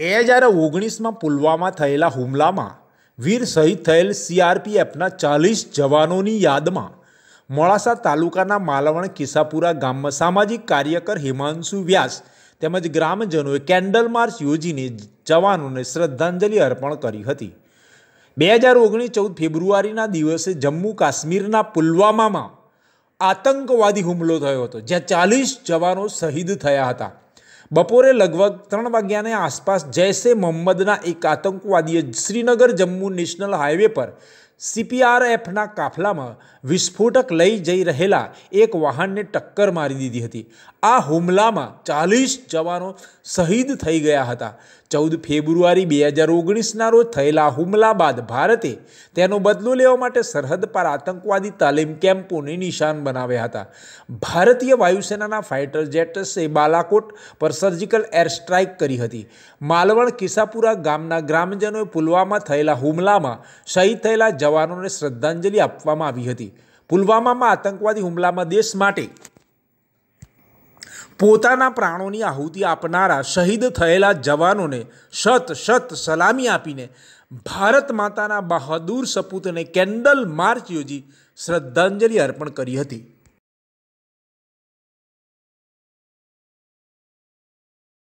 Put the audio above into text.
બે હજાર ઓગણીસમાં પુલવામા થયેલા હુમલામાં વીર શહીદ થયેલ સીઆરપીએફના ચાલીસ જવાનોની યાદમાં મોડાસા તાલુકાના માલવણ કિસાપુરા ગામમાં સામાજિક કાર્યકર હિમાંશુ વ્યાસ તેમજ ગ્રામજનોએ કેન્ડલ માર્ચ યોજીને જવાનોને શ્રદ્ધાંજલિ અર્પણ કરી હતી બે હજાર ઓગણીસ ચૌદ ફેબ્રુઆરીના દિવસે જમ્મુ કાશ્મીરના પુલવામામાં આતંકવાદી હુમલો થયો હતો જ્યાં ચાલીસ જવાનો શહીદ થયા હતા બપોરે લગભગ ત્રણ વાગ્યાની આસપાસ જૈશે મોહમ્મદના એક આતંકવાદીએ શ્રીનગર જમ્મુ નેશનલ હાઈવે પર સીપીઆરએફના કાફલામાં વિસ્ફોટક લઈ જઈ રહેલા એક વાહનને ટક્કર મારી દીધી હતી આ હુમલામાં ચાલીસ જવાનો શહીદ થઈ ગયા હતા ચૌદ ફેબ્રુઆરી બે હજાર ઓગણીસના રોજ થયેલા હુમલા બાદ ભારતે તેનો બદલો લેવા માટે સરહદ પર આતંકવાદી તાલીમ કેમ્પોને નિશાન બનાવ્યા હતા ભારતીય વાયુસેનાના ફાઇટર જેટ્સે બાલાકોટ પર સર્જિકલ એર સ્ટ્રાઇક કરી હતી માલવણ કિસાપુરા ગામના ગ્રામજનોએ પુલવામા થયેલા હુમલામાં શહીદ થયેલા જવાનોને શ્રદ્ધાંજલિ આપવામાં આવી હતી પુલવામામાં આતંકવાદી હુમલામાં દેશ માટે પોતાના પ્રાણોની આહુતિ આપનારા શહીદ થયેલા જવાનોને શત શત સલામી આપીને ભારત માતાના બહાદુર સપૂતને કેન્ડલ માર્ચ યોજી શ્રદ્ધાંજલિ અર્પણ કરી હતી